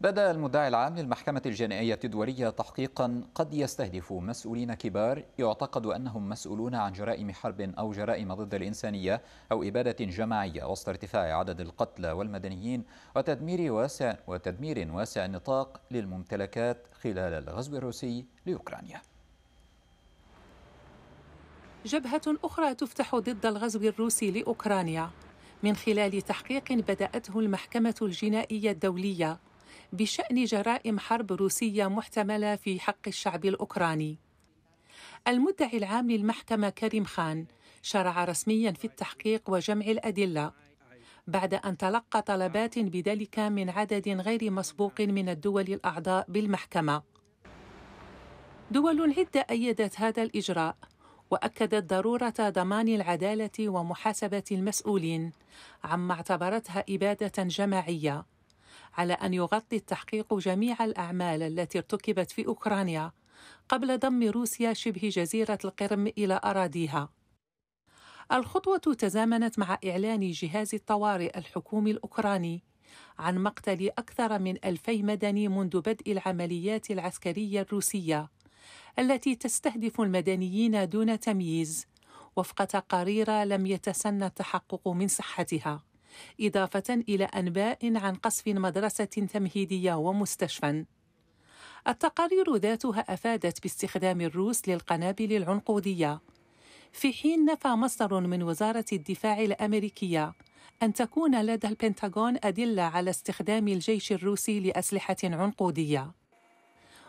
بدأ المدعي العام للمحكمة الجنائية الدولية تحقيقا قد يستهدف مسؤولين كبار يعتقد أنهم مسؤولون عن جرائم حرب أو جرائم ضد الإنسانية أو إبادة جماعية وسط ارتفاع عدد القتلى والمدنيين وتدمير واسع وتدمير واسع النطاق للممتلكات خلال الغزو الروسي لأوكرانيا. جبهة أخرى تفتح ضد الغزو الروسي لأوكرانيا من خلال تحقيق بدأته المحكمة الجنائية الدولية بشأن جرائم حرب روسية محتملة في حق الشعب الأوكراني المدعي العام للمحكمة كريم خان شرع رسميا في التحقيق وجمع الأدلة بعد أن تلقى طلبات بذلك من عدد غير مسبوق من الدول الأعضاء بالمحكمة دول عدة أيدت هذا الإجراء واكدت ضروره ضمان العداله ومحاسبه المسؤولين عما اعتبرتها اباده جماعيه على أن يغطي التحقيق جميع الأعمال التي ارتكبت في أوكرانيا قبل ضم روسيا شبه جزيرة القرم إلى أراضيها. الخطوة تزامنت مع إعلان جهاز الطوارئ الحكومي الأوكراني عن مقتل أكثر من ألفي مدني منذ بدء العمليات العسكرية الروسية التي تستهدف المدنيين دون تمييز وفق تقارير لم يتسنى التحقق من صحتها إضافة إلى أنباء عن قصف مدرسة تمهيدية ومستشفى. التقارير ذاتها أفادت باستخدام الروس للقنابل العنقودية، في حين نفى مصدر من وزارة الدفاع الأمريكية أن تكون لدى البنتاغون أدلة على استخدام الجيش الروسي لأسلحة عنقودية.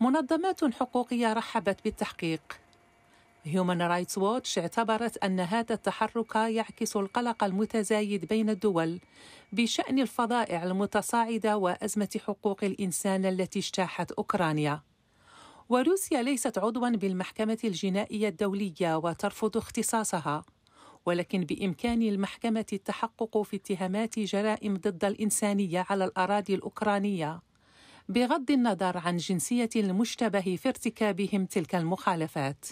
منظمات حقوقية رحبت بالتحقيق هيومان رايتس ووتش اعتبرت أن هذا التحرك يعكس القلق المتزايد بين الدول بشأن الفظائع المتصاعدة وأزمة حقوق الإنسان التي اجتاحت أوكرانيا. وروسيا ليست عضوا بالمحكمة الجنائية الدولية وترفض اختصاصها، ولكن بإمكان المحكمة التحقق في اتهامات جرائم ضد الإنسانية على الأراضي الأوكرانية، بغض النظر عن جنسية المشتبه في ارتكابهم تلك المخالفات.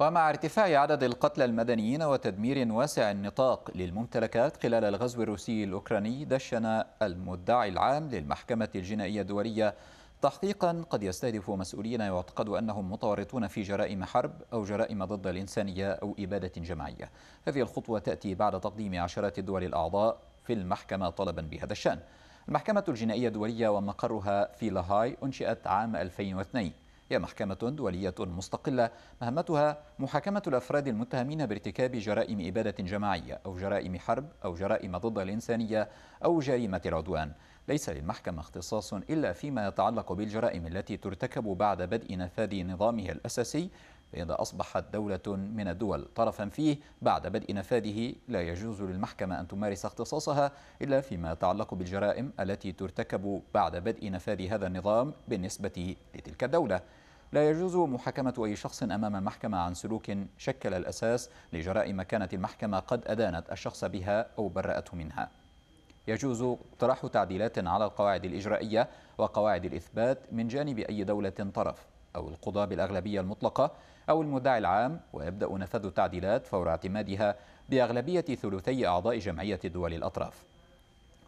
ومع ارتفاع عدد القتلى المدنيين وتدمير واسع النطاق للممتلكات خلال الغزو الروسي الأوكراني دشن المدعي العام للمحكمة الجنائية الدولية تحقيقا قد يستهدف مسؤولين يعتقد أنهم متورطون في جرائم حرب أو جرائم ضد الإنسانية أو إبادة جماعية هذه الخطوة تأتي بعد تقديم عشرات الدول الأعضاء في المحكمة طلبا بهذا الشأن المحكمة الجنائية الدولية ومقرها في لاهاي أنشئت عام 2002 هي محكمة دولية مستقلة مهمتها محاكمة الأفراد المتهمين بارتكاب جرائم إبادة جماعية أو جرائم حرب أو جرائم ضد الإنسانية أو جريمة العدوان ليس للمحكمة اختصاص إلا فيما يتعلق بالجرائم التي ترتكب بعد بدء نفاذ نظامها الأساسي إذا أصبحت دولة من الدول طرفا فيه بعد بدء نفاذه لا يجوز للمحكمة أن تمارس اختصاصها إلا فيما يتعلق بالجرائم التي ترتكب بعد بدء نفاذ هذا النظام بالنسبة لتلك الدولة لا يجوز محاكمة أي شخص أمام المحكمة عن سلوك شكل الأساس لجرائم كانت المحكمة قد أدانت الشخص بها أو برأته منها يجوز اقتراح تعديلات على القواعد الإجرائية وقواعد الإثبات من جانب أي دولة طرف أو القضاة بالأغلبية المطلقة أو المدعي العام ويبدأ نفاذ التعديلات فور اعتمادها بأغلبية ثلثي أعضاء جمعية الدول الأطراف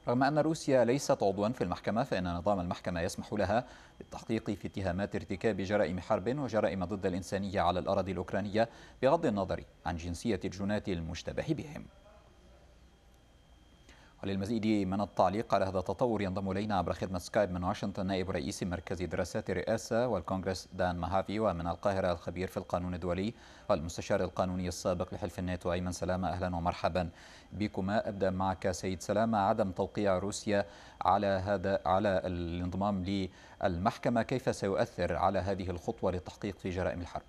رغم أن روسيا ليست عضوا في المحكمة فإن نظام المحكمة يسمح لها بالتحقيق في اتهامات ارتكاب جرائم حرب وجرائم ضد الإنسانية على الأراضي الأوكرانية بغض النظر عن جنسية الجنات المشتبه بهم وللمزيد من التعليق على هذا التطور ينضم الينا عبر خدمه سكايب من واشنطن نائب رئيس مركز دراسات الرئاسه والكونغرس دان ماهافي ومن القاهره الخبير في القانون الدولي والمستشار القانوني السابق لحلف الناتو ايمن سلامه اهلا ومرحبا بكما ابدا معك سيد سلامه عدم توقيع روسيا على هذا على الانضمام للمحكمه كيف سيؤثر على هذه الخطوه للتحقيق في جرائم الحرب؟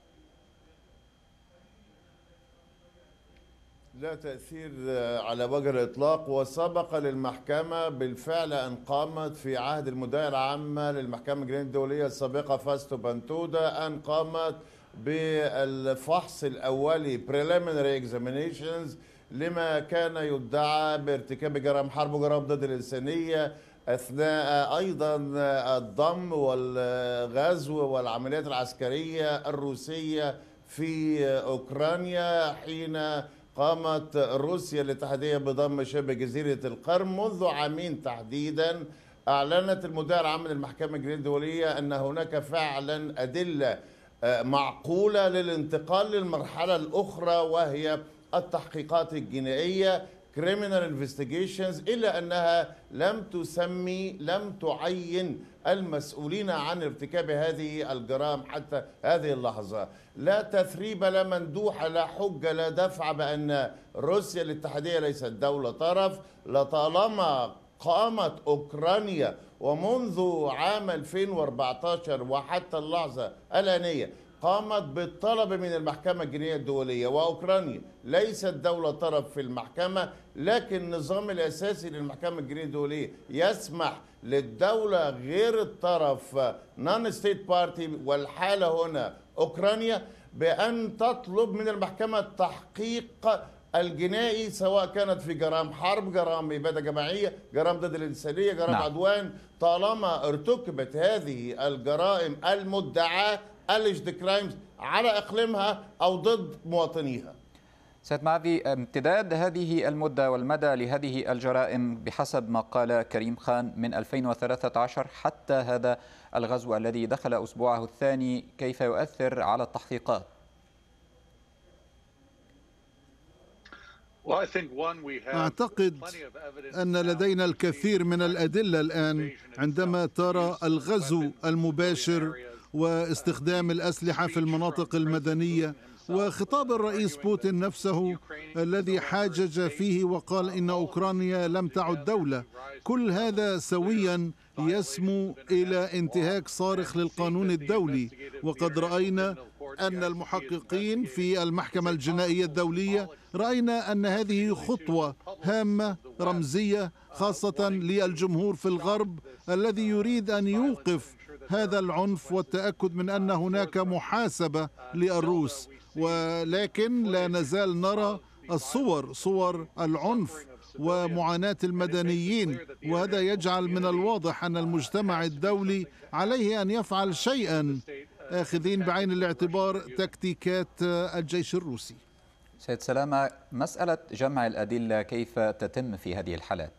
لا تأثير آه، على وجه الإطلاق وسبق للمحكمة بالفعل أن قامت في عهد المدعية العامة للمحكمة الجنائية الدولية السابقة فاستو بنتودا أن قامت بالفحص الأولي preliminary examinations لما كان يدعى بارتكاب جرائم حرب وجرائم ضد الإنسانية أثناء أيضا الضم والغزو والعمليات العسكرية الروسية في أوكرانيا حين قامت روسيا الاتحادية بضم شبه جزيرة القرم منذ عامين تحديدا أعلنت المدير العام للمحكمة الجنائية الدولية أن هناك فعلا أدلة آه، معقولة للانتقال للمرحلة الأخرى وهي التحقيقات الجنائية criminal investigations إلا أنها لم تسمي لم تعين المسؤولين عن ارتكاب هذه الجرائم حتى هذه اللحظة لا تثريب لا مندوحة لا حجة لا دفع بأن روسيا الاتحادية ليست دولة طرف لطالما قامت أوكرانيا ومنذ عام 2014 وحتى اللحظة الآنية قامت بالطلب من المحكمة الجنائية الدولية وأوكرانيا ليست دولة طرف في المحكمة لكن النظام الأساسي للمحكمة الجنائية الدولية يسمح للدولة غير الطرف نون ستيت بارتي والحالة هنا أوكرانيا بأن تطلب من المحكمة تحقيق الجنائي سواء كانت في جرائم حرب جرائم إبادة جماعية جرائم ضد الإنسانية جرائم نعم. عدوان طالما ارتكبت هذه الجرائم المدعاة alleged crimes على إقليمها أو ضد مواطنيها سيد معاذي امتداد هذه المدة والمدى لهذه الجرائم بحسب ما قال كريم خان من 2013 حتى هذا الغزو الذي دخل أسبوعه الثاني كيف يؤثر على التحقيقات أعتقد أن لدينا الكثير من الأدلة الآن عندما ترى الغزو المباشر واستخدام الأسلحة في المناطق المدنية وخطاب الرئيس بوتين نفسه الذي حاجج فيه وقال إن أوكرانيا لم تعد دولة كل هذا سويا يسمو إلى انتهاك صارخ للقانون الدولي وقد رأينا أن المحققين في المحكمة الجنائية الدولية رأينا أن هذه خطوة هامة رمزية خاصة للجمهور في الغرب الذي يريد أن يوقف هذا العنف والتأكد من أن هناك محاسبة للروس ولكن لا نزال نرى الصور صور العنف ومعاناة المدنيين وهذا يجعل من الواضح أن المجتمع الدولي عليه أن يفعل شيئا آخذين بعين الاعتبار تكتيكات الجيش الروسي سيد سلامة مسألة جمع الأدلة كيف تتم في هذه الحالات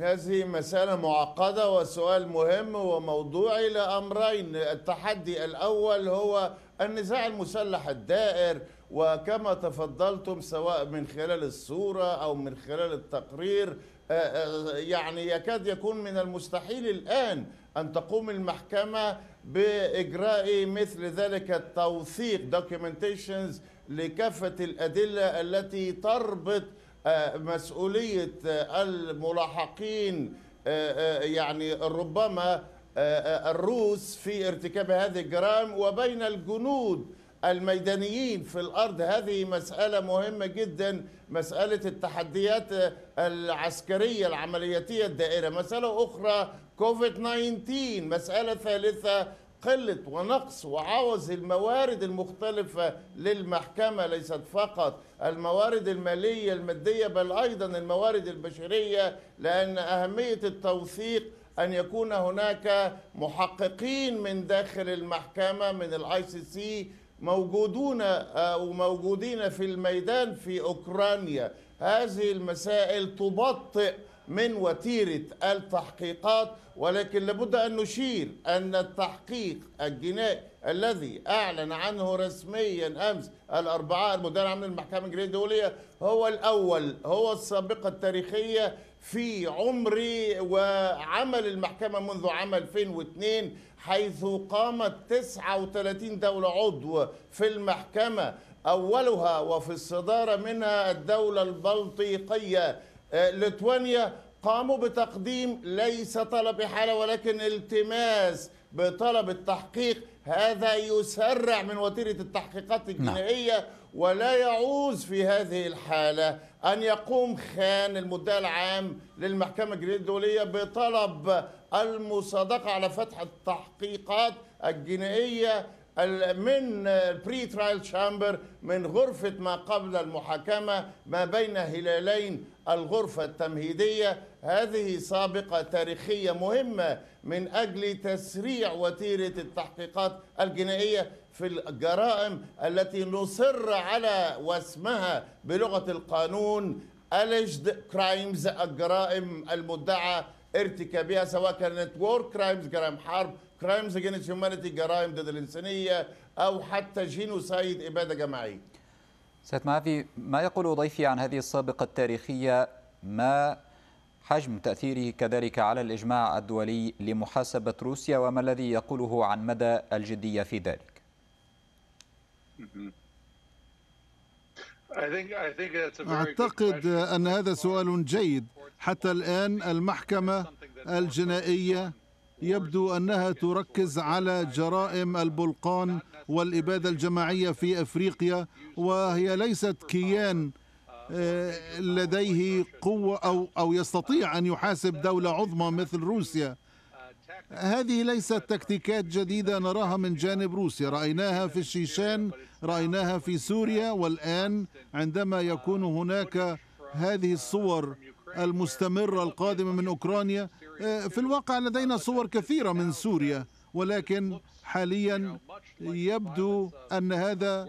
هذه مسألة معقدة وسؤال مهم وموضوعي لأمرين التحدي الأول هو النزاع المسلح الدائر وكما تفضلتم سواء من خلال الصورة أو من خلال التقرير آه، آه، يعني يكاد يكون من المستحيل الآن أن تقوم المحكمة بإجراء مثل ذلك التوثيق documentations لكافة الأدلة التي تربط مسؤولية آه، الملاحقين آه، آه، يعني ربما الروس في ارتكاب هذه الجرائم وبين الجنود الميدانيين في الأرض هذه مسألة مهمة جدا مسألة التحديات العسكرية العملياتية الدائرة مسألة أخرى كوفيد 19 مسألة ثالثة قلة ونقص وعوز الموارد المختلفة للمحكمة ليست فقط الموارد المالية المادية بل أيضا الموارد البشرية لأن أهمية التوثيق أن يكون هناك محققين من داخل المحكمة من الاي سي سي موجودون آه، وموجودين في الميدان في أوكرانيا هذه المسائل تبطئ من وتيرة التحقيقات ولكن لابد أن نشير أن التحقيق الجنائي الذي أعلن عنه رسميا أمس الأربعاء المدير العام للمحكمة الجنائية الدولية هو الأول هو السابقة التاريخية في عمري وعمل المحكمة منذ عام 2002 حيث قامت 39 دولة عضو في المحكمة أولها وفي الصدارة منها الدولة البلطيقية آه، لتوانيا قاموا بتقديم ليس طلب إحالة ولكن التماس بطلب التحقيق هذا يسرع من وتيرة التحقيقات نعم. الجنائية نعم. ولا يعوز في هذه الحالة أن يقوم خان المدعي العام للمحكمة الجنائية الدولية بطلب المصادقة على فتح التحقيقات الجنائية من البري ترايل شامبر من غرفة ما قبل المحاكمة ما بين هلالين الغرفة التمهيدية هذه سابقة تاريخية مهمة من أجل تسريع وتيرة التحقيقات الجنائية في الجرائم التي نصر على وسمها بلغة القانون alleged crimes الجرائم المدعى ارتكابها سواء كانت وور كرايمز جرائم حرب كرايمز against humanity جرائم ضد الإنسانية أو حتى جينوسايد إبادة جماعية سيد معافي ما يقول ضيفي عن هذه السابقة التاريخية ما حجم تأثيره كذلك على الإجماع الدولي لمحاسبة روسيا وما الذي يقوله عن مدى الجدية في ذلك أعتقد أن هذا سؤال جيد حتى الآن المحكمة الجنائية يبدو أنها تركز على جرائم البلقان والإبادة الجماعية في أفريقيا وهي ليست كيان آه، لديه قوة أو أو يستطيع أن يحاسب دولة عظمى مثل روسيا هذه ليست تكتيكات جديدة نراها من جانب روسيا رأيناها في الشيشان رأيناها في سوريا والآن عندما يكون هناك هذه الصور المستمرة القادمة من أوكرانيا آه، في الواقع لدينا صور كثيرة من سوريا ولكن حاليا يبدو أن هذا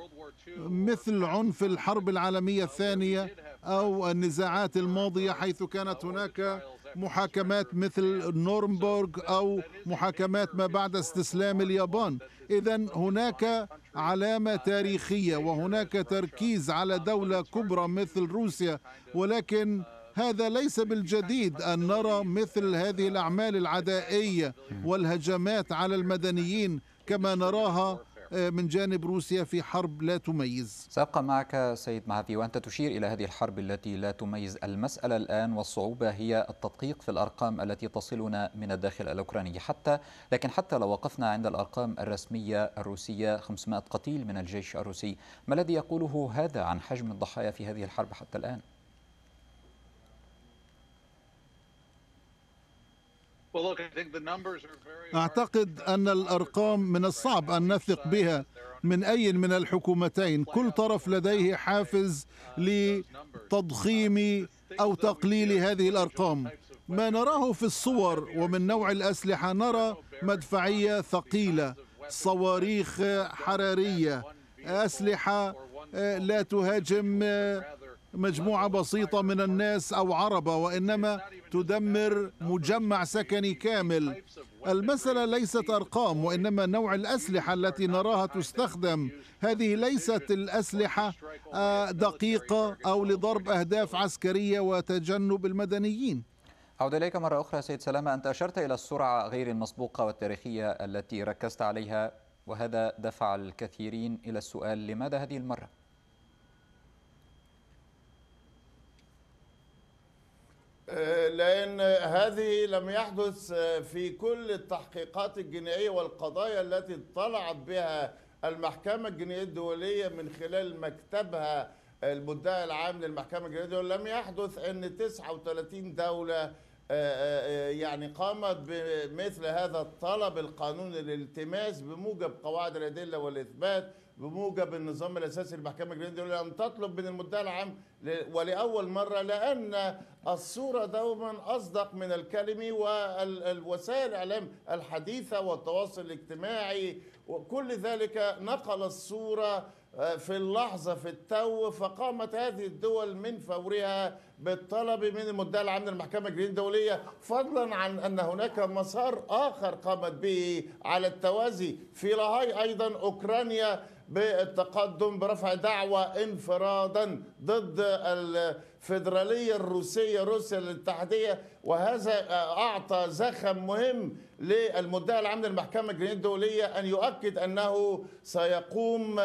مثل عنف الحرب العالمية الثانية أو النزاعات الماضية حيث كانت هناك محاكمات مثل نورنبورغ أو محاكمات ما بعد استسلام اليابان إذا هناك علامة تاريخية وهناك تركيز على دولة كبرى مثل روسيا ولكن هذا ليس بالجديد أن نرى مثل هذه الأعمال العدائية والهجمات على المدنيين كما نراها آه، من جانب روسيا في حرب لا تميز سأبقى معك سيد معافي وأنت تشير إلى هذه الحرب التي لا تميز المسألة الآن والصعوبة هي التدقيق في الأرقام التي تصلنا من الداخل الأوكراني حتى لكن حتى لو وقفنا عند الأرقام الرسمية الروسية 500 قتيل من الجيش الروسي ما الذي يقوله هذا عن حجم الضحايا في هذه الحرب حتى الآن؟ أعتقد أن الأرقام من الصعب أن نثق uh, بها من أي من الحكومتين كل طرف لديه uh, حافز uh, لتضخيم أو تقليل هذه الأرقام ما نراه في الصور ومن نوع الأسلحة نرى مدفعية ثقيلة صواريخ حرارية أسلحة آه، لا تهاجم مجموعة بسيطة من الناس أو عربة وإنما تدمر مجمع سكني كامل المسألة ليست أرقام وإنما نوع الأسلحة التي نراها تستخدم هذه ليست الأسلحة آه، دقيقة أو لضرب أهداف عسكرية وتجنب المدنيين أعود إليك مرة أخرى سيد سلامة أنت أشرت إلى السرعة غير المسبوقة والتاريخية التي ركزت عليها وهذا دفع الكثيرين إلى السؤال لماذا هذه المرة؟ لأن هذه لم يحدث آه، في كل التحقيقات الجنائية والقضايا التي طلعت بها المحكمة الجنائية الدولية من خلال مكتبها المدعي العام للمحكمة الجنائية الدولية لم يحدث أن 39 دولة آه، آه، يعني قامت بمثل هذا الطلب القانوني للالتماس بموجب قواعد الأدلة والإثبات بموجب النظام الاساسي للمحكمه الجنائيه الدوليه ان تطلب من المدعي العام ولاول مره لان الصوره دوما اصدق من الكلمه والوسائل الاعلام الحديثه والتواصل الاجتماعي وكل ذلك نقل الصوره آه، في اللحظة في التو فقامت هذه الدول من فورها بالطلب من المدعي العام للمحكمة الجنائية الدولية فضلا عن أن هناك مسار آخر قامت به على التوازي في لاهاي أيضا أوكرانيا بالتقدم برفع دعوى انفرادا ضد الفيدرالية الروسية روسيا الاتحادية وهذا أعطى زخم مهم للمدعي العام للمحكمة الجنائية الدولية أن يؤكد أنه سيقوم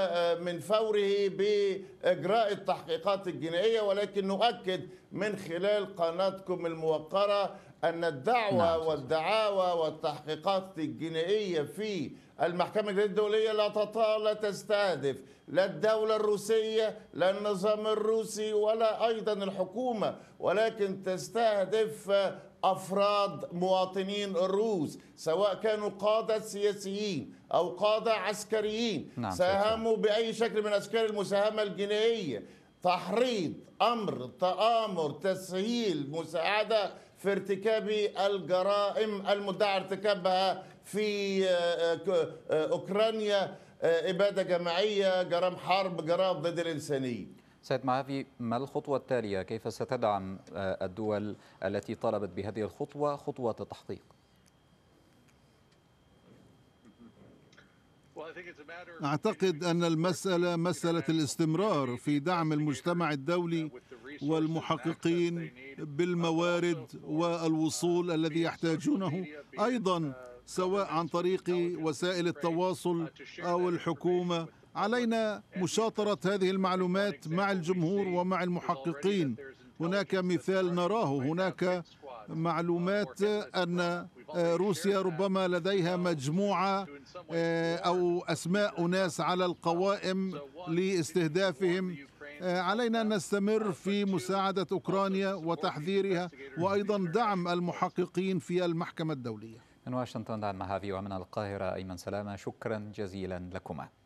من فوره بإجراء التحقيقات الجنائية ولكن نؤكد من خلال قناتكم الموقرة أن الدعوة نعم. والدعاوى والتحقيقات الجنائية في المحكمة الدولية لا تطال لا تستهدف لا الدولة الروسية لا النظام الروسي ولا أيضا الحكومة ولكن تستهدف أفراد مواطنين الروس سواء كانوا قادة سياسيين أو قادة عسكريين نعم. ساهموا بأي شكل من أشكال المساهمة الجنائية تحريض أمر تآمر تسهيل مساعدة في ارتكاب الجرائم المدعى ارتكابها في آه، آه، آه، أوكرانيا إبادة جماعية جرائم حرب جرائم ضد الإنسانية سيد معافي ما الخطوة التالية كيف ستدعم الدول التي طلبت بهذه الخطوة خطوة التحقيق أعتقد أن المسألة مسألة الاستمرار في دعم المجتمع الدولي والمحققين بالموارد والوصول الذي يحتاجونه أيضا سواء عن طريق وسائل التواصل أو الحكومة علينا مشاطرة هذه المعلومات مع الجمهور ومع المحققين هناك مثال نراه هناك معلومات أن روسيا ربما لديها مجموعة آه، أو أسماء أناس على القوائم لاستهدافهم علينا أن نستمر في مساعدة أوكرانيا وتحذيرها وأيضا دعم المحققين في المحكمة الدولية من واشنطن دعنا هافي ومن القاهرة أيمن سلامة شكرا جزيلا لكما